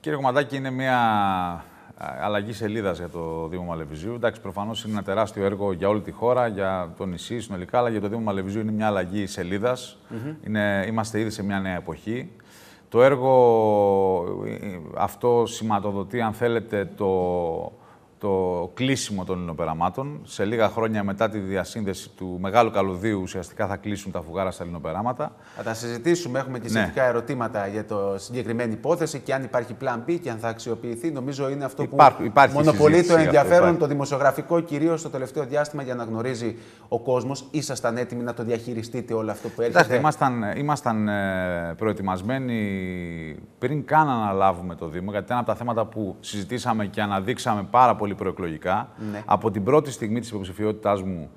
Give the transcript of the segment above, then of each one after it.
Κύριε Κομματάκη, είναι μια αλλαγή σελίδας για το Δήμο Μαλεβιζίου. Εντάξει, προφανώς είναι ένα τεράστιο έργο για όλη τη χώρα, για το νησί συνολικά, αλλά για το Δήμο Μαλεβιζίου είναι μια αλλαγή είμαστε ήδη σε μια νέα εποχή. Το έργο ε, ε, αυτό σηματοδοτεί, αν θέλετε, το, το κλείσιμο των λινοπεραμάτων. Σε λίγα χρόνια μετά τη διασύνδεση του Μεγάλου Καλωδίου ουσιαστικά θα κλείσουν τα φουγάρα στα λινοπεράματα. Θα τα συζητήσουμε, έχουμε και ναι. σχετικά ερωτήματα για το συγκεκριμένη υπόθεση και αν υπάρχει plan B και αν θα αξιοποιηθεί. Νομίζω είναι αυτό που υπάρχει μονοπολεί το ενδιαφέρον, το δημοσιογραφικό κυρίως το τελευταίο διάστημα για να γνωρίζει ο κόσμος. Ήσασταν έτοιμοι να το διαχειριστείτε όλο αυτό που έρχεται. Κοιτάξτε, ήμασταν, ε, προετοιμασμένοι πριν καν αναλάβουμε το Δήμο, γιατί ένα από τα θέματα που συζητήσαμε και αναδείξαμε πάρα πολύ πολύ προεκλογικά. Ναι. Από την πρώτη στιγμή της υποψηφιότητάς μου,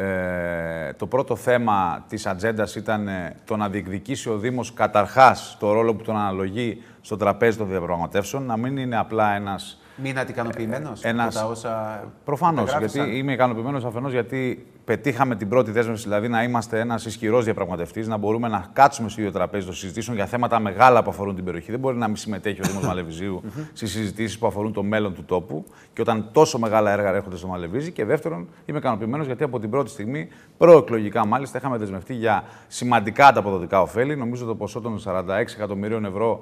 ε, το πρώτο θέμα της ατζέντας ήταν ε, το να διεκδικήσει ο Δήμος καταρχάς το ρόλο που τον αναλογεί στο τραπέζι των διαπραγματεύσεων. να μην είναι απλά ένας. Μην ικανοποιημένος ε, από τα όσα. Προφανώς. Γιατί είμαι ικανοποιημένος αφενός γιατί πετύχαμε την πρώτη δέσμευση, δηλαδή να είμαστε ένας ισχυρός διαπραγματευτής, να μπορούμε να κάτσουμε στο ίδιο τραπέζι των συζητήσεων για θέματα μεγάλα που αφορούν την περιοχή. Δεν μπορεί να μην συμμετέχει ο Δήμος Μαλεβιζίου στις συζητήσεις που αφορούν το μέλλον του τόπου και όταν τόσο μεγάλα έργα έρχονται στο Μαλεβίζι. Και δεύτερον, είμαι ικανοποιημένος γιατί από την πρώτη στιγμή, προεκλογικά μάλιστα, είχαμε δεσμευτεί για σημαντικά τα αποδοτικά ωφέλη. Νομίζω το ποσό των 46 εκατομμυρίων ευρώ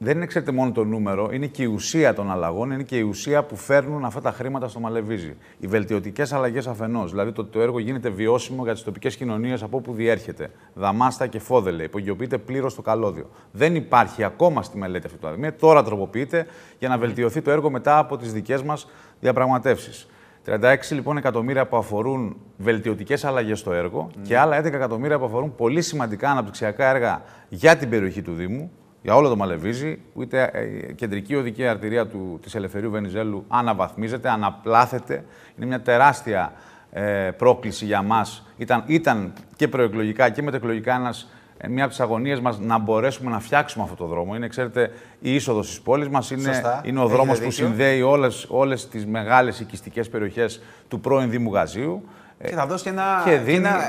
δεν είναι ξέρετε μόνο το νούμερο, είναι και η ουσία των αλλαγών, είναι και η ουσία που φέρνουν αυτά τα χρήματα στο Μαλεβίζι. Οι βελτιωτικές αλλαγές αφενός, δηλαδή το, το έργο γίνεται βιώσιμο για τις τοπικές κοινωνίες από όπου διέρχεται. Δαμάστα και φόδελε, υπογειοποιείται πλήρως το καλώδιο. Δεν υπάρχει ακόμα στη μελέτη αυτή του αδημία, ε, τώρα τροποποιείται για να βελτιωθεί το έργο μετά από τις δικές μας διαπραγματεύσεις. 36 λοιπόν εκατομμύρια που αφορούν βελτιωτικές αλλαγές στο έργο και άλλα 11 εκατομμύρια που αφορούν πολύ σημαντικά αναπτυξιακά έργα για την περιοχή του Δήμου, για όλο το Μαλεβίζι, ούτε ε, η κεντρική οδική αρτηρία του, της Ελευθερίου Βενιζέλου αναβαθμίζεται, αναπλάθεται. Είναι μια τεράστια ε, πρόκληση για μας. Ήταν, ήταν και προεκλογικά και μετεκλογικά ένας, ε, μια από τις αγωνίες μας να μπορέσουμε να φτιάξουμε αυτό το δρόμο. Είναι, ξέρετε, η είσοδος της πόλης μας, είναι, είναι ο δρόμος που συνδέει όλες όλες τις μεγάλες οικιστικές περιοχές του πρώην Δήμου Γαζίου. Και θα δώσει ένα,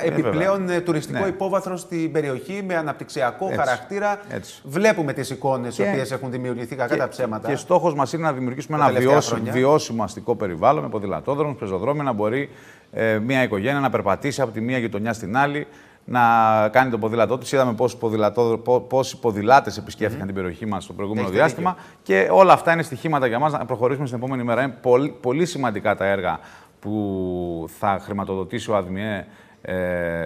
ε, επιπλέον ε, τουριστικό ναι. υπόβαθρο στην περιοχή με αναπτυξιακό χαρακτήρα. Βλέπουμε τις εικόνες οι οποίες έχουν δημιουργηθεί κακά τα ψέματα. Και στόχος μας είναι να δημιουργήσουμε ένα βιώσιμο, βιώσιμο αστικό περιβάλλον με ποδηλατόδρομους, πεζοδρόμια, να μπορεί ε, μια οικογένεια να περπατήσει από τη μία γειτονιά στην άλλη, να κάνει το ποδήλατό της. Είδαμε πόσοι ποδηλάτε την περιοχή μας το προηγούμενο διάστημα. Και όλα αυτά είναι στοιχήματα για μας να προχωρήσουμε στην επόμενη μέρα. Είναι πολύ σημαντικά τα έργα που θα χρηματοδοτήσει ο ΑΔΜΙΕ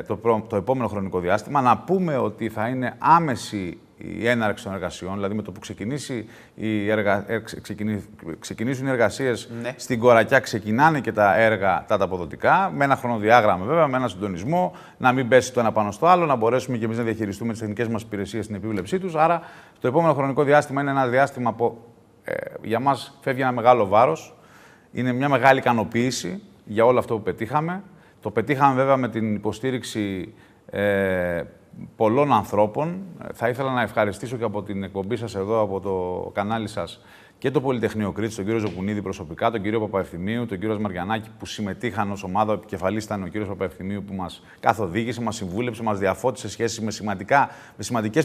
το, το επόμενο χρονικό διάστημα. Να πούμε ότι θα είναι άμεση η έναρξη των εργασιών, δηλαδή με το που ξεκινήσει εργα... Ε, ξεκινήσουν, ξεκινήσουν οι εργασίες ναι. στην Κορακιά, ξεκινάνε και τα έργα τα ταποδοτικά, με ένα χρονοδιάγραμμα βέβαια, με ένα συντονισμό, να μην πέσει το ένα πάνω στο άλλο, να μπορέσουμε και εμείς να διαχειριστούμε τις τεχνικές μας υπηρεσίες στην επίβλεψή τους. Άρα το επόμενο χρονικό διάστημα είναι ένα διάστημα που ε, για μας φεύγει ένα μεγάλο βάρος, είναι μια μεγάλη ικανοποίηση για όλο αυτό που πετύχαμε. Το πετύχαμε βέβαια με την υποστήριξη ε, πολλών ανθρώπων. Ε, θα ήθελα να ευχαριστήσω και από την εκπομπή σας εδώ, από το κανάλι σας, και το Πολυτεχνείο Κρήτη, τον κύριο Ζωκουνίδη προσωπικά, τον κύριο Παπαευθυμίου, τον κύριο Μαριανάκη που συμμετείχαν ως ομάδα. Ο επικεφαλής ήταν ο κύριος Παπαευθυμίου που μας καθοδήγησε, μας συμβούλεψε, μας διαφώτισε σχέση με, με σημαντικές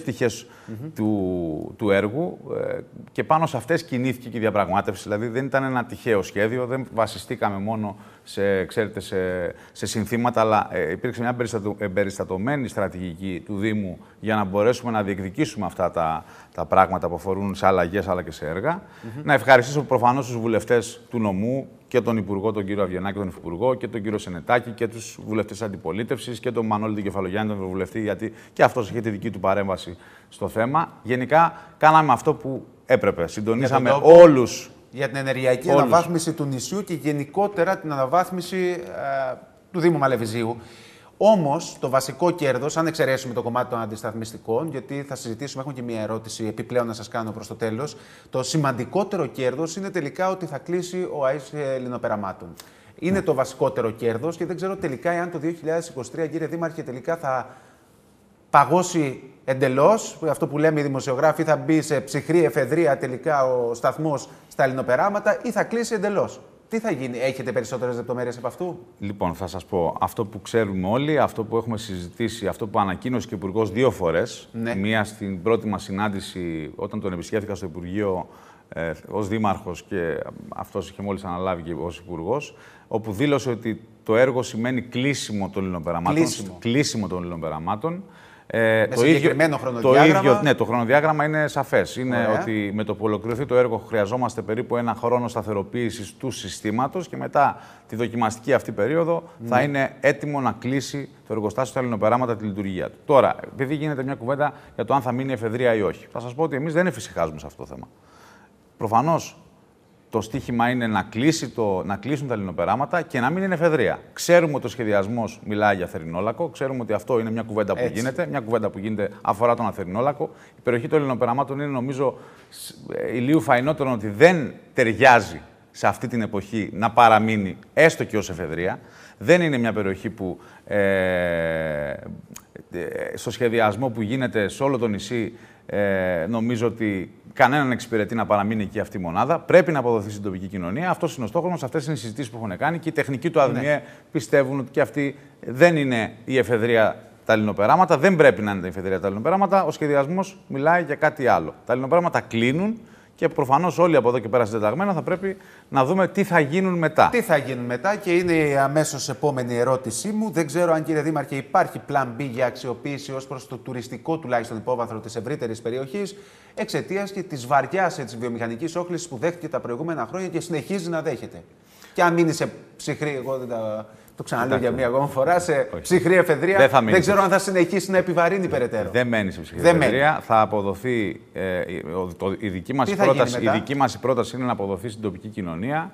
του, του έργου. Ε, και πάνω σε αυτές κινήθηκε και η διαπραγμάτευση. Δηλαδή δεν ήταν ένα τυχαίο σχέδιο, δεν βασιστήκαμε μόνο σε, ξέρετε, σε, συνθήματα, αλλά ε, υπήρξε μια εμπεριστατωμένη στρατηγική του Δήμου για να μπορέσουμε να διεκδικήσουμε αυτά τα, τα πράγματα που αφορούν σε αλλαγές αλλά και σε έργα. Mm-hmm. Να ευχαριστήσω προφανώς τους βουλευτές του νομού και τον Υπουργό, τον κύριο Αβγενάκη, τον Υφυπουργό και τον κύριο Σενετάκη και τους βουλευτές αντιπολίτευσης και τον Μανώλη Δικεφαλογιάννη, τον Ευρωβουλευτή, γιατί και αυτός είχε τη δική του παρέμβαση στο θέμα. Γενικά, κάναμε αυτό που έπρεπε. Συντονίσαμε όλους. Για την ενεργειακή αναβάθμιση του νησιού και γενικότερα την αναβάθμιση ε, του Δήμου Μαλεβιζίου. Όμως, το βασικό κέρδος, αν εξαιρέσουμε το κομμάτι των αντισταθμιστικών, γιατί θα συζητήσουμε, έχουμε και μία ερώτηση επιπλέον να σας κάνω προς το τέλος. Το σημαντικότερο κέρδος είναι τελικά ότι θα κλείσει ο ΑΕΣ Ελληνοπεραμάτων. Είναι ναι. το βασικότερο κέρδος και δεν ξέρω τελικά εάν το 2023, κύριε Δήμαρχε, τελικά θα παγώσει εντελώς. Αυτό που λέμε οι δημοσιογράφοι, θα μπει σε ψυχρή εφεδρεία τελικά ο σταθμός στα ελληνοπεράματα ή θα κλείσει εντελώς. Τι θα γίνει, έχετε περισσότερες λεπτομέρειες από αυτού. Λοιπόν, θα σας πω αυτό που ξέρουμε όλοι, αυτό που έχουμε συζητήσει, αυτό που ανακοίνωσε και ο Υπουργός δύο φορές. Ναι. Μία στην πρώτη μας συνάντηση, όταν τον επισκέφθηκα στο Υπουργείο ε, ως Δήμαρχος και αυτός είχε μόλις αναλάβει και ως Υπουργός, όπου δήλωσε ότι το έργο σημαίνει κλείσιμο των λιλοπεραμάτων. Κλείσιμο, κλείσιμο των ε, με το συγκεκριμένο ίδιο, χρονοδιάγραμμα. Το ίδιο, ναι, το χρονοδιάγραμμα είναι σαφές. Είναι ότι με το που ολοκληρωθεί το έργο, χρειαζόμαστε περίπου ένα χρόνο σταθεροποίησης του συστήματος και μετά τη δοκιμαστική αυτή περίοδο θα ναι. είναι έτοιμο να κλείσει το εργοστάσιο στα ελληνοπεράματα τη λειτουργία του. Τώρα, επειδή γίνεται μια κουβέντα για το αν θα μείνει εφεδρεία ή όχι, θα σας πω ότι εμείς δεν εφησυχάζουμε σε αυτό το θέμα. Προφανώς το στίχημα είναι να, κλείσει το, να κλείσουν τα λινοπεράματα και να μην είναι εφεδρεία. Ξέρουμε ότι ο σχεδιασμός μιλάει για θερινόλακο, ξέρουμε ότι αυτό είναι μια κουβέντα που Έτσι. γίνεται. Μια κουβέντα που γίνεται αφορά τον αθερινόλακο. Η περιοχή των λινοπεραμάτων είναι νομίζω ε, ηλίου φαϊνότερο ότι δεν ταιριάζει σε αυτή την εποχή να παραμείνει έστω και ως εφεδρεία. Δεν είναι μια περιοχή που ε, ε, ε, στο σχεδιασμό που γίνεται σε όλο το νησί νομίζω ότι κανέναν εξυπηρετεί να παραμείνει εκεί αυτή η μονάδα. Πρέπει να αποδοθεί στην τοπική κοινωνία. Αυτός είναι ο στόχος μας. Αυτές είναι οι συζητήσεις που έχουν κάνει και οι τεχνικοί του ΑΔΜΙΕ ναι. πιστεύουν ότι και αυτή δεν είναι η εφεδρεία τα λινοπεράματα. Δεν πρέπει να είναι η εφεδρεία τα λινοπεράματα. Ο σχεδιασμός μιλάει για κάτι άλλο. Τα λινοπεράματα κλείνουν. Και προφανώς όλοι από εδώ και πέρα συντεταγμένα θα πρέπει να δούμε τι θα γίνουν μετά. Τι θα γίνουν μετά και είναι η αμέσως επόμενη ερώτησή μου. Δεν ξέρω αν κύριε Δήμαρχε υπάρχει πλάν B για αξιοποίηση ως προς το τουριστικό τουλάχιστον υπόβαθρο της ευρύτερης περιοχής εξαιτίας και της βαριάς βιομηχανικής όχλησης που δέχτηκε τα προηγούμενα χρόνια και συνεχίζει να δέχεται. Και αν μείνει σε ψυχρή, εγώ δεν τα το ξαναλέω για μία ακόμα φορά σε Όχι. ψυχρή εφεδρεία. Δεν, δεν ξέρω αν θα συνεχίσει να επιβαρύνει περαιτέρω. Δεν μένει σε ψυχρή εφεδρεία. Θα αποδοθεί. Ε, η, δική μας πρόταση, πρόταση είναι να αποδοθεί στην τοπική κοινωνία.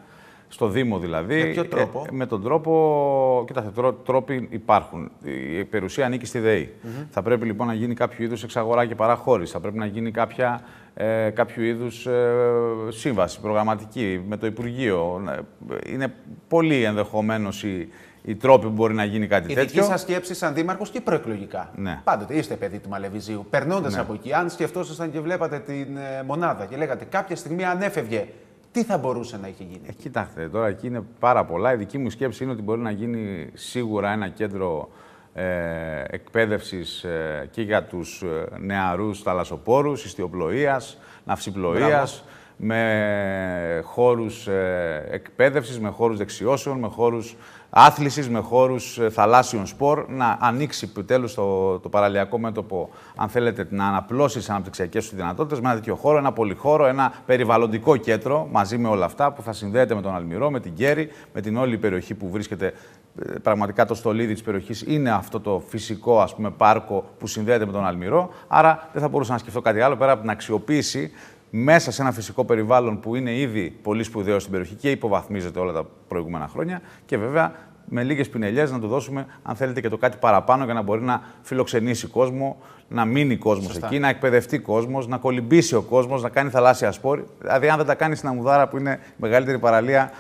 Στο Δήμο δηλαδή. Με ποιο ε, τρόπο. Ε, με τον τρόπο. Κοίτα, τρόποι υπάρχουν. Η περιουσία ανήκει στη ΔΕΗ. Θα πρέπει λοιπόν να γίνει κάποιο είδους εξαγορά και παραχώρηση. Θα πρέπει να γίνει κάποια, ε, κάποιο είδους ε, σύμβαση προγραμματική με το Υπουργείο. Ε, είναι πολύ ενδεχομένως η, οι τρόποι που μπορεί να γίνει κάτι τέτοιο. Η δική σας σκέψη σαν δήμαρχος και προεκλογικά. Ναι. Πάντοτε είστε παιδί του Μαλεβιζίου. Περνώντας ναι. από εκεί, αν σκεφτόσασταν και βλέπατε την ε, μονάδα και λέγατε κάποια στιγμή αν έφευγε, τι θα μπορούσε να είχε γίνει. Ε, κοιτάξτε, τώρα εκεί είναι πάρα πολλά. Η δική μου σκέψη είναι ότι μπορεί να γίνει σίγουρα ένα κέντρο ε, εκπαίδευσης ε, και για τους ε, νεαρούς θαλασσοπόρους, ιστιοπλοείας, ναυσιπλοείας με χώρους ε, με χώρους δεξιώσεων, με χώρους. Άθλησης με χώρους ε, θαλάσσιων σπορ, να ανοίξει επιτέλου το, το παραλιακό μέτωπο, αν θέλετε, να αναπλώσει τι αναπτυξιακές τους δυνατότητες με ένα τέτοιο χώρο, ένα πολυχώρο, ένα περιβαλλοντικό κέντρο μαζί με όλα αυτά που θα συνδέεται με τον Αλμυρό, με την Κέρι, με την όλη περιοχή που βρίσκεται. Ε, πραγματικά το στολίδι της περιοχής είναι αυτό το φυσικό ας πούμε, πάρκο που συνδέεται με τον Αλμυρό. Άρα δεν θα μπορούσα να σκεφτώ κάτι άλλο πέρα από την αξιοποίηση μέσα σε ένα φυσικό περιβάλλον που είναι ήδη πολύ σπουδαίο στην περιοχή και υποβαθμίζεται όλα τα προηγούμενα χρόνια. Και βέβαια με λίγες πινελιές να του δώσουμε, αν θέλετε, και το κάτι παραπάνω για να μπορεί να φιλοξενήσει κόσμο, να μείνει κόσμος εκεί, να εκπαιδευτεί κόσμος, να κολυμπήσει ο κόσμος, να κάνει θαλάσσια σπόρη. Δηλαδή, αν δεν τα κάνει στην Αμουδάρα, που είναι μεγαλύτερη παραλία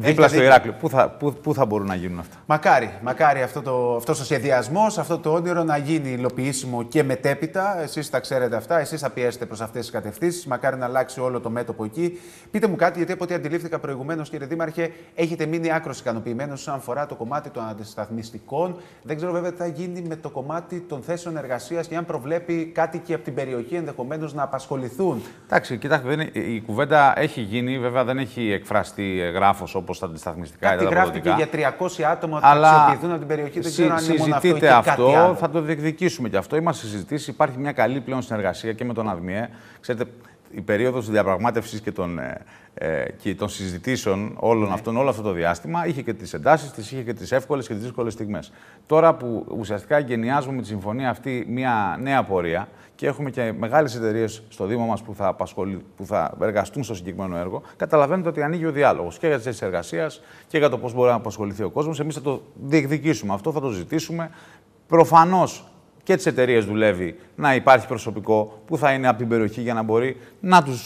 Δίπλα στο Ηράκλειο. Πού θα, που, που θα μπορούν να γίνουν αυτά. Μακάρι, μακάρι αυτό το, αυτός ο σχεδιασμός, αυτό το όνειρο να γίνει υλοποιήσιμο και μετέπειτα. Εσείς τα ξέρετε αυτά, εσείς θα πιέσετε προς αυτές τις κατευθύνσεις. Μακάρι να αλλάξει όλο το μέτωπο εκεί. Πείτε μου κάτι, γιατί από ό,τι αντιλήφθηκα προηγουμένως, κύριε Δήμαρχε, έχετε μείνει άκρος ικανοποιημένος όσον αφορά το κομμάτι των αντισταθμιστικών. Δεν ξέρω βέβαια τι θα γίνει με το κομμάτι των θέσεων εργασίας και αν προβλέπει κάτι και από την περιοχή ενδεχομένως να απασχοληθούν. Εντάξει, κοιτάξτε, η κουβέντα έχει γίνει, βέβαια δεν έχει εκφραστεί γράφος όπως τα αντισταθμιστικά Κάτι γράφει για 300 άτομα που Αλλά... από την περιοχή. Δεν ξέρω αν είναι αυτό, θα το διεκδικήσουμε και αυτό. Είμαστε συζητήσει. Υπάρχει μια καλή πλέον συνεργασία και με τον ΑΔΜΙΕ. Ξέρετε, η περίοδος της διαπραγμάτευσης και των, ε, ε, και των συζητήσεων όλων ναι. αυτών, όλο αυτό το διάστημα, είχε και τις εντάσεις της, είχε και τις εύκολες και τις δύσκολες στιγμές. Τώρα που ουσιαστικά εγκαινιάζουμε τη συμφωνία αυτή μια νέα πορεία και έχουμε και μεγάλες εταιρείες στο Δήμο μας που, θα που θα εργαστούν στο συγκεκριμένο έργο, καταλαβαίνετε ότι ανοίγει ο διάλογος και για τις θέσεις εργασίας και για το πώς μπορεί να απασχοληθεί ο κόσμος. Εμείς θα το διεκδικήσουμε αυτό, θα το ζητήσουμε. Προφανώς και τις εταιρείες δουλεύει να υπάρχει προσωπικό που θα είναι από την περιοχή για να μπορεί να τους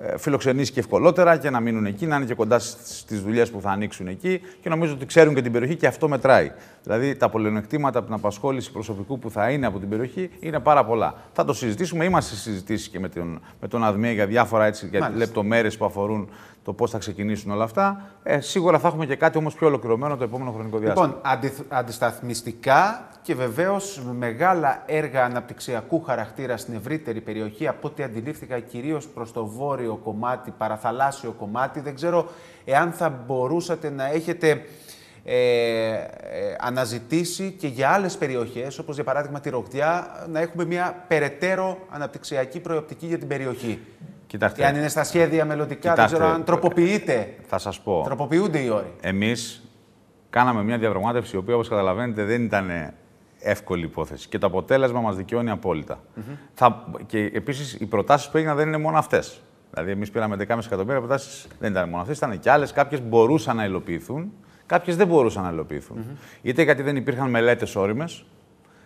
ε, φιλοξενήσει και ευκολότερα και να μείνουν εκεί, να είναι και κοντά στις δουλειές που θα ανοίξουν εκεί και νομίζω ότι ξέρουν και την περιοχή και αυτό μετράει. Δηλαδή τα πολενοκτήματα από την απασχόληση προσωπικού που θα είναι από την περιοχή είναι πάρα πολλά. Θα το συζητήσουμε. Είμαστε σε συζητήσεις και με τον, με τον για διάφορα λεπτομέρειες που αφορούν το πώς θα ξεκινήσουν όλα αυτά. Ε, σίγουρα θα έχουμε και κάτι όμως πιο ολοκληρωμένο το επόμενο χρονικό διάστημα. Λοιπόν, αντι, αντισταθμιστικά και βεβαίως μεγάλα έργα αναπτυξιακού χαρακτήρα στην ευρύτερη περιοχή, από ό,τι αντιλήφθηκα κυρίως προς το βόρειο κομμάτι, παραθαλάσσιο κομμάτι. Δεν ξέρω εάν θα μπορούσατε να έχετε. Ε, ε, αναζητήσει και για άλλες περιοχές, όπως για παράδειγμα τη Ροκτιά, να έχουμε μια περαιτέρω αναπτυξιακή προοπτική για την περιοχή. Κοιτάξτε. Και αν είναι στα σχέδια μελλοντικά, δεν ξέρω αν τροποποιείται. Θα σας πω. Τροποποιούνται οι όροι. Εμείς κάναμε μια διαπραγμάτευση, η οποία όπως καταλαβαίνετε δεν ήταν εύκολη υπόθεση. Και το αποτέλεσμα μας δικαιώνει απόλυτα. Και επίσης οι προτάσεις που έγιναν δεν είναι μόνο αυτές. Δηλαδή, εμείς πήραμε 10,5 εκατομμύρια προτάσεις, δεν ήταν μόνο αυτές, ήταν και άλλες. Κάποιες μπορούσαν να υλοποιηθούν, κάποιες δεν μπορούσαν να υλοποιηθούν. Είτε γιατί δεν υπήρχαν μελέτες όριμες,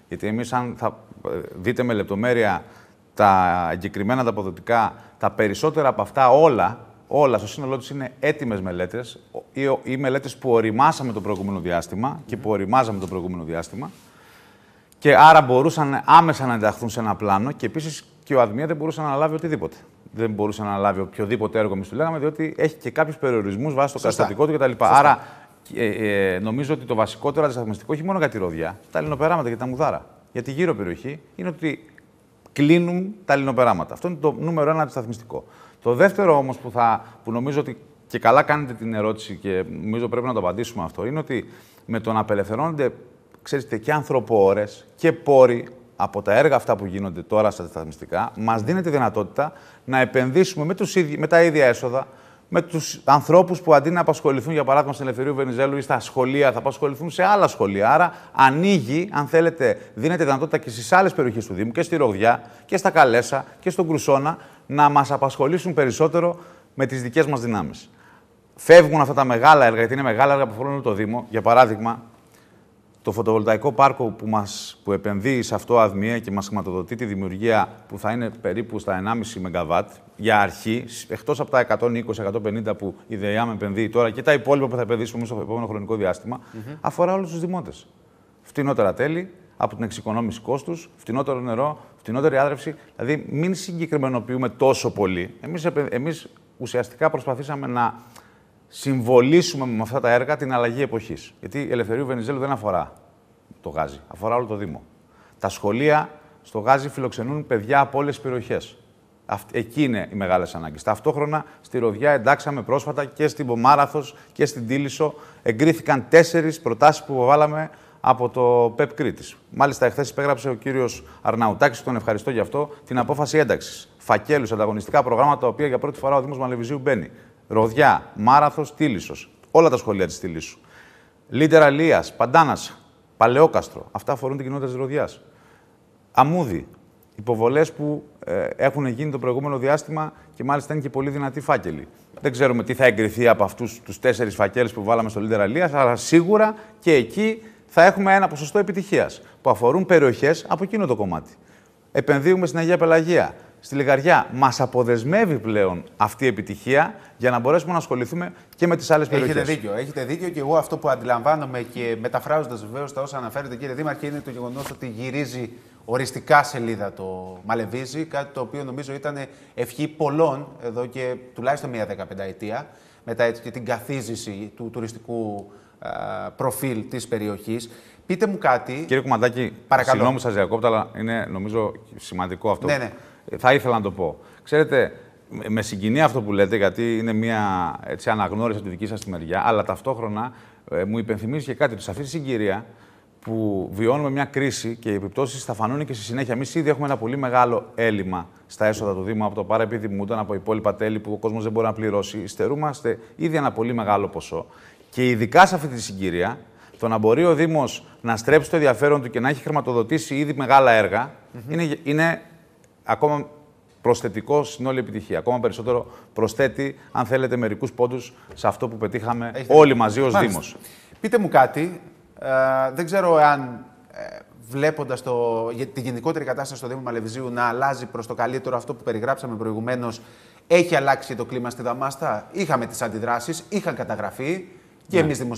γιατί εμείς, αν θα ε, δείτε με λεπτομέρεια τα εγκεκριμένα τα τα περισσότερα από αυτά όλα, όλα στο σύνολό τη είναι έτοιμες μελέτες ή, ή μελέτες που οριμάσαμε το προηγούμενο διάστημα και που οριμάζαμε το προηγούμενο διάστημα. Και άρα μπορούσαν άμεσα να ενταχθούν σε ένα πλάνο και επίσης και ο ΑΔΜΙΑ δεν μπορούσε να αναλάβει οτιδήποτε. Δεν μπορούσε να αναλάβει οποιοδήποτε έργο, εμείς του λέγαμε, διότι έχει και κάποιους περιορισμούς βάσει το καταστατικό του κτλ. Άρα ε, ε, νομίζω ότι το βασικότερο αντισταθμιστικό, όχι μόνο για τη ροδιά, τα λινοπεράματα και τα μουδάρα, για τη γύρω περιοχή, είναι ότι κλείνουν τα λινοπεράματα. Αυτό είναι το νούμερο ένα αντισταθμιστικό. Το δεύτερο όμως που, που νομίζω ότι και καλά κάνετε την ερώτηση και νομίζω πρέπει να το απαντήσουμε αυτό, είναι ότι με το να απελευθερώνονται, ξέρετε, και ανθρωπόρες και πόροι από τα έργα αυτά που γίνονται τώρα στα αντισταθμιστικά, μας δίνεται δυνατότητα να επενδύσουμε με, με τα ίδια έσοδα με τους ανθρώπους που αντί να απασχοληθούν, για παράδειγμα, στην ελευθερία Βενιζέλου ή στα σχολεία, θα απασχοληθούν σε άλλα σχολεία. Άρα ανοίγει, αν θέλετε, δίνεται δυνατότητα και στις άλλες περιοχές του Δήμου και στη Ρογδιά και στα Καλέσα και στον Κρουσόνα να μας απασχολήσουν περισσότερο με τις δικές μας δυνάμεις. Φεύγουν αυτά τα μεγάλα έργα, γιατί είναι μεγάλα έργα που αφορούν το Δήμο. Για παράδειγμα, το φωτοβολταϊκό πάρκο που, μας, που επενδύει σε αυτό αδμία και μας χρηματοδοτεί τη δημιουργία που θα είναι περίπου στα 1,5 ΜΒ για αρχή, εκτός από τα 120-150 που η με επενδύει τώρα και τα υπόλοιπα που θα επενδύσουμε στο επόμενο χρονικό διάστημα, αφορά όλους τους δημότες. Φτηνότερα τέλη, από την εξοικονόμηση κόστους, φτηνότερο νερό, φτηνότερη άδρευση. Δηλαδή, μην συγκεκριμενοποιούμε τόσο πολύ. Εμείς εμείς ουσιαστικά προσπαθήσαμε να συμβολήσουμε με αυτά τα έργα την αλλαγή εποχής. Γιατί η ελευθερία Βενιζέλου δεν αφορά το Γάζι, αφορά όλο το Δήμο. Τα σχολεία στο Γάζι φιλοξενούν παιδιά από όλες τις περιοχές. Εκεί είναι οι μεγάλες ανάγκες. Ταυτόχρονα στη Ροδιά εντάξαμε πρόσφατα και στην Πομάραθος και στην Τίλισο. Εγκρίθηκαν τέσσερις προτάσεις που βάλαμε από το ΠΕΠ Κρήτης. Μάλιστα, εχθές υπέγραψε ο κύριος Αρναουτάκης, τον ευχαριστώ για αυτό, την απόφαση ένταξης. Φακέλους, ανταγωνιστικά προγράμματα, τα οποία για πρώτη φορά ο Δήμος Μαλεβιζίου μπαίνει. Ροδιά, Μάραθος, Τίλισο. Όλα τα σχολεία της Τίλισου. Λίτερα Λίας, Παντάνας, Παλαιόκαστρο. Αυτά αφορούν την κοινότητα της Ροδιάς. Αμούδι. Υποβολές που ε, έχουν γίνει το προηγούμενο διάστημα και μάλιστα είναι και πολύ δυνατοί φάκελοι. Δεν ξέρουμε τι θα εγκριθεί από αυτούς τους τέσσερις φακέλου που βάλαμε στο Λίτερα Λίας, αλλά σίγουρα και εκεί θα έχουμε ένα ποσοστό επιτυχίας που αφορούν περιοχές από εκείνο το κομμάτι. Επενδύουμε στην Αγία Πελαγία στη Λιγαριά. Μας αποδεσμεύει πλέον αυτή η επιτυχία για να μπορέσουμε να ασχοληθούμε και με τις άλλες περιοχέ. Έχετε δίκιο. Έχετε δίκιο και εγώ αυτό που αντιλαμβάνομαι και μεταφράζοντας βεβαίως τα όσα αναφέρετε, κύριε Δήμαρχε, είναι το γεγονός ότι γυρίζει οριστικά σελίδα το Μαλεβίζη. Κάτι το οποίο νομίζω ήταν ευχή πολλών εδώ και τουλάχιστον μία δεκαπενταετία μετά και την καθίζηση του τουριστικού προφίλ της περιοχής. Πείτε μου κάτι. Κύριε Κουμαντάκη, παρακαλώ. Συγγνώμη σας διακόπτω, αλλά είναι νομίζω σημαντικό αυτό. Ναι, ναι θα ήθελα να το πω. Ξέρετε, με συγκινεί αυτό που λέτε, γιατί είναι μια έτσι, αναγνώριση από τη δική σας τη μεριά, αλλά ταυτόχρονα ε, μου υπενθυμίζεις και κάτι. ότι Σε αυτή τη συγκυρία που βιώνουμε μια κρίση και οι επιπτώσεις θα φανούν και στη συνέχεια. Εμείς ήδη έχουμε ένα πολύ μεγάλο έλλειμμα στα έσοδα του Δήμου από το πάρα επιδημούνταν, από υπόλοιπα τέλη που ο κόσμος δεν μπορεί να πληρώσει. Υστερούμαστε ήδη ένα πολύ μεγάλο ποσό. Και ειδικά σε αυτή τη συγκυρία, το να μπορεί ο Δήμος να στρέψει το ενδιαφέρον του και να έχει χρηματοδοτήσει ήδη μεγάλα έργα, είναι, είναι ακόμα προσθετικό στην όλη επιτυχία. Ακόμα περισσότερο προσθέτει, αν θέλετε, μερικούς πόντους σε αυτό που πετύχαμε όλοι μαζί ως Δήμος. Πείτε μου κάτι. Ε, δεν ξέρω αν ε, βλέποντας τη γενικότερη κατάσταση στο Δήμο Μαλεβιζίου να αλλάζει προς το καλύτερο αυτό που περιγράψαμε προηγουμένως, έχει αλλάξει το κλίμα στη Δαμάστα. Είχαμε τις αντιδράσεις, είχαν καταγραφεί. Και ναι. εμείς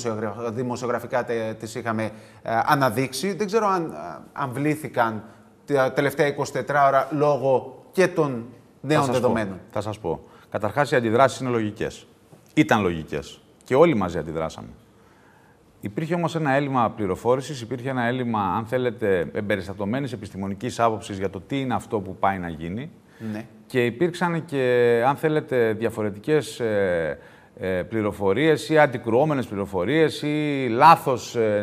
δημοσιογραφικά τις είχαμε ε, αναδείξει. Δεν ξέρω αν, ε, αν βλήθηκαν τα τελευταία 24 ώρα λόγω και των νέων δεδομένων. θα σας πω. Καταρχάς οι αντιδράσεις είναι λογικές. Ήταν λογικές. Και όλοι μαζί αντιδράσαμε. Υπήρχε όμως ένα έλλειμμα πληροφόρησης, υπήρχε ένα έλλειμμα, αν θέλετε, εμπεριστατωμένης επιστημονικής άποψης για το τι είναι αυτό που πάει να γίνει. Ναι. Και υπήρξαν και, αν θέλετε, διαφορετικές ε, ε πληροφορίες ή αντικρουόμενες πληροφορίες ή λάθος ε,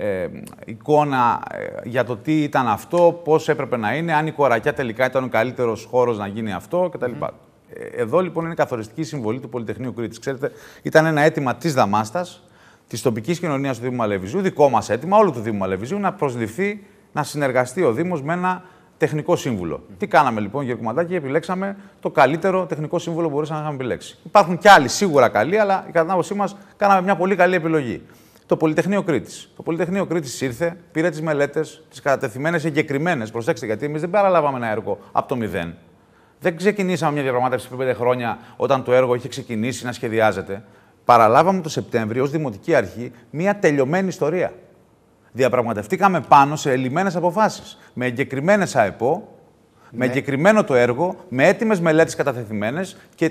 ε, εικόνα ε, για το τι ήταν αυτό, πώς έπρεπε να είναι, αν η κορακιά τελικά ήταν ο καλύτερος χώρος να γίνει αυτό κτλ. Mm. Εδώ λοιπόν είναι καθοριστική συμβολή του Πολυτεχνείου Κρήτης. Ξέρετε, ήταν ένα αίτημα της Δαμάστας, της τοπικής κοινωνίας του Δήμου Μαλεβιζιού, δικό μας αίτημα, όλου του Δήμου Μαλεβιζιού, να προσληφθεί, να συνεργαστεί ο Δήμος με ένα τεχνικό σύμβουλο. Τι κάναμε λοιπόν, Γιώργο Κουμαντάκη, επιλέξαμε το καλύτερο τεχνικό σύμβουλο που μπορούσαμε να είχαμε επιλέξει. Υπάρχουν κι άλλοι σίγουρα καλοί, αλλά η κατανάλωσή μας κάναμε μια πολύ καλή επιλογή το Πολυτεχνείο Κρήτης. Το Πολυτεχνείο Κρήτης ήρθε, πήρε τις μελέτες, τις κατατεθειμένες εγκεκριμένες. Προσέξτε, γιατί εμείς δεν παραλάβαμε ένα έργο από το μηδέν. Δεν ξεκινήσαμε μια διαπραγμάτευση πριν πέντε χρόνια όταν το έργο είχε ξεκινήσει να σχεδιάζεται. Παραλάβαμε το Σεπτέμβριο ως Δημοτική Αρχή μια τελειωμένη ιστορία. Διαπραγματευτήκαμε πάνω σε ελλημένες αποφάσεις. Με εγκεκριμένες ΑΕΠΟ, με ναι. εγκεκριμένο το έργο, με έτοιμες μελέτες κατατεθειμένες και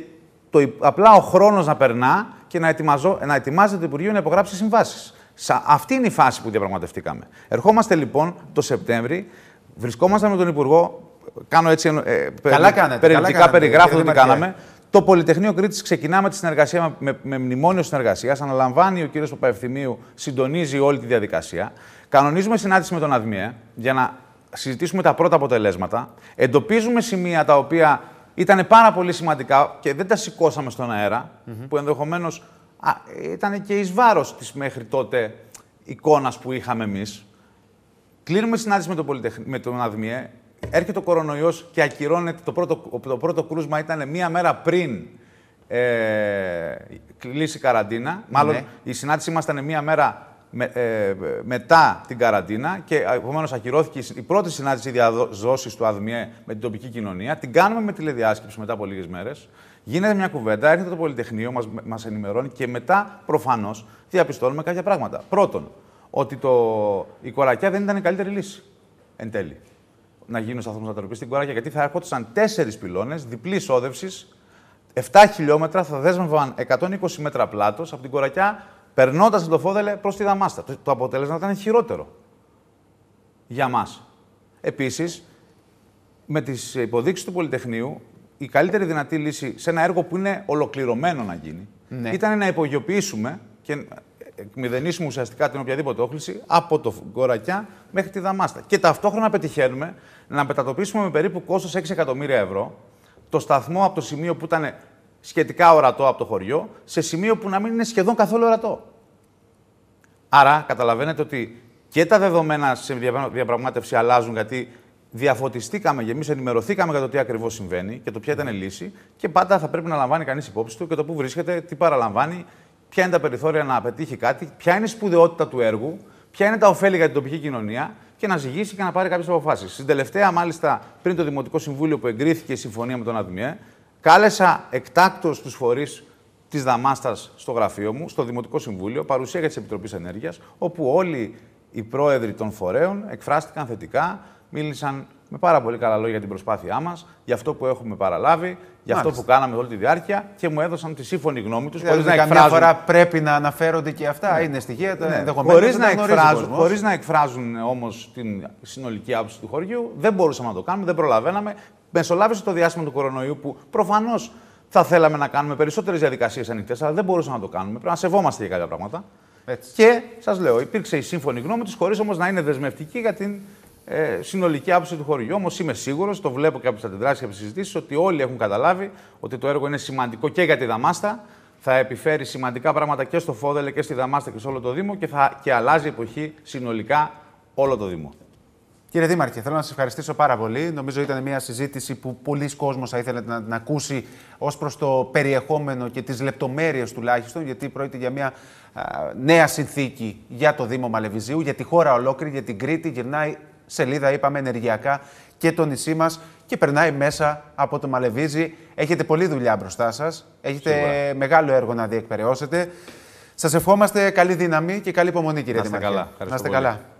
απλά ο χρόνος να περνά και να, ετοιμαζω, να ετοιμάζεται το Υπουργείο να υπογράψει συμβάσεις. Αυτή είναι η φάση που διαπραγματευτήκαμε. Ερχόμαστε λοιπόν το Σεπτέμβρη, βρισκόμαστε με τον Υπουργό. Κάνω έτσι ε, καλά κάνετε, περιγράφω τι κάναμε. Το Πολυτεχνείο Κρήτης ξεκινά με τη συνεργασία με, με μνημόνιο συνεργασίας. Αναλαμβάνει ο κύριος Παπαευθυμίου, συντονίζει όλη τη διαδικασία. Κανονίζουμε συνάντηση με τον ΑΔΜΙΕ για να συζητήσουμε τα πρώτα αποτελέσματα. Εντοπίζουμε σημεία τα οποία ήταν πάρα πολύ σημαντικά και δεν τα σηκώσαμε στον αερα που ενδεχομένως ήταν και εις βάρος της μέχρι τότε εικόνας που είχαμε εμείς. Κλείνουμε συνάντηση με τον, πολυτεχ... με τον ΑΔΜΙΕ. Έρχεται ο κορονοϊός και ακυρώνεται. Το πρώτο, το πρώτο κρούσμα ήταν μία μέρα πριν ε, κλείσει η καραντίνα. Μάλλον ναι. η συνάντηση ήμασταν μία μέρα με, ε, μετά την καραντίνα και επομένως ακυρώθηκε η πρώτη συνάντηση διαδόση του ΑΔΜΙΕ με την τοπική κοινωνία. Την κάνουμε με τηλεδιάσκεψη μετά από λίγες μέρες. Γίνεται μια κουβέντα, έρχεται το Πολυτεχνείο, μας μας ενημερώνει και μετά προφανώς διαπιστώνουμε κάποια πράγματα. Πρώτον, ότι το, η κορακιά δεν ήταν η καλύτερη λύση εν τέλει. Να γίνουν σταθμό ανατροπής στην κορακιά, γιατί θα έρχονταν τέσσερις πυλώνες διπλής όδευσης, 7 χιλιόμετρα, θα δέσμευαν 120 μέτρα πλάτος από την κορακιά Περνώντας από το Φόδελε προς τη Δαμάστα. Το, το αποτέλεσμα ήταν χειρότερο για μας. Επίσης, με τις υποδείξεις του Πολυτεχνείου, η καλύτερη δυνατή λύση σε ένα έργο που είναι ολοκληρωμένο να γίνει ναι. ήταν να υπογειοποιήσουμε και εκμηδενίσουμε ουσιαστικά την οποιαδήποτε όχληση από το Γκορακιά μέχρι τη Δαμάστα. Και ταυτόχρονα πετυχαίνουμε να μετατοπίσουμε με περίπου κόστος 6 εκατομμύρια ευρώ το σταθμό από το σημείο που ήταν σχετικά ορατό από το χωριό, σε σημείο που να μην είναι σχεδόν καθόλου ορατό. Άρα, καταλαβαίνετε ότι και τα δεδομένα σε διαπραγμάτευση αλλάζουν, γιατί διαφωτιστήκαμε και εμεί ενημερωθήκαμε για το τι ακριβώς συμβαίνει και το ποια ήταν η λύση. Και πάντα θα πρέπει να λαμβάνει κανείς υπόψη του και το πού βρίσκεται, τι παραλαμβάνει, ποια είναι τα περιθώρια να πετύχει κάτι, ποια είναι η σπουδαιότητα του έργου, ποια είναι τα ωφέλη για την τοπική κοινωνία και να ζυγίσει και να πάρει κάποιες αποφάσεις. Στην τελευταία, μάλιστα, πριν το Δημοτικό Συμβούλιο που εγκρίθηκε η συμφωνία με τον ΑΔΜΙΕ, Κάλεσα εκτάκτως τους φορείς της Δαμάστας στο γραφείο μου, στο Δημοτικό Συμβούλιο, παρουσία για τη Επιτροπή Ενέργειας, όπου όλοι οι πρόεδροι των φορέων εκφράστηκαν θετικά, μίλησαν με πάρα πολύ καλά λόγια για την προσπάθειά μας, για αυτό που έχουμε παραλάβει, για αυτό που κάναμε όλη τη διάρκεια και μου έδωσαν τη σύμφωνη γνώμη τους. Δηλαδή, καμιά εκφράζουν... φορά πρέπει να αναφέρονται και αυτά. Ναι. Είναι στοιχεία τα ναι. να, εκφράζουν, χωρίς να εκφράζουν όμως την συνολική άποψη του χωριού, δεν μπορούσαμε να το κάνουμε, δεν προλαβαίναμε μεσολάβησε το διάστημα του κορονοϊού που προφανώς θα θέλαμε να κάνουμε περισσότερες διαδικασίες ανοιχτές, αλλά δεν μπορούσαμε να το κάνουμε. Πρέπει να σεβόμαστε για κάποια πράγματα. Έτσι. Και σας λέω, υπήρξε η σύμφωνη γνώμη της, χωρίς όμως να είναι δεσμευτική για την ε, συνολική άποψη του χωριού. Όμως είμαι σίγουρος, το βλέπω και από τις αντιδράσεις και από τις συζητήσεις, ότι όλοι έχουν καταλάβει ότι το έργο είναι σημαντικό και για τη Δαμάστα. Θα επιφέρει σημαντικά πράγματα και στο Φόδελε και στη Δαμάστα και σε όλο το Δήμο και, θα, και αλλάζει εποχή συνολικά όλο το Δήμο. Κύριε Δήμαρχε, θέλω να σας ευχαριστήσω πάρα πολύ. Νομίζω ήταν μια συζήτηση που πολλοί κόσμοι θα ήθελαν να, να ακούσει ως προς το περιεχόμενο και τις λεπτομέρειες τουλάχιστον, γιατί πρόκειται για μια νέα συνθήκη για το Δήμο Μαλεβιζίου, για τη χώρα ολόκληρη, για την Κρήτη. Γυρνάει σελίδα, είπαμε, ενεργειακά και το νησί μας και περνάει μέσα από το Μαλεβίζι. Έχετε πολλή δουλειά μπροστά σας. Έχετε μεγάλο έργο να διεκπαιρεώσετε. Σας ευχόμαστε καλή δύναμη και καλή υπομονή, κύριε Δήμαρχε. Να καλά.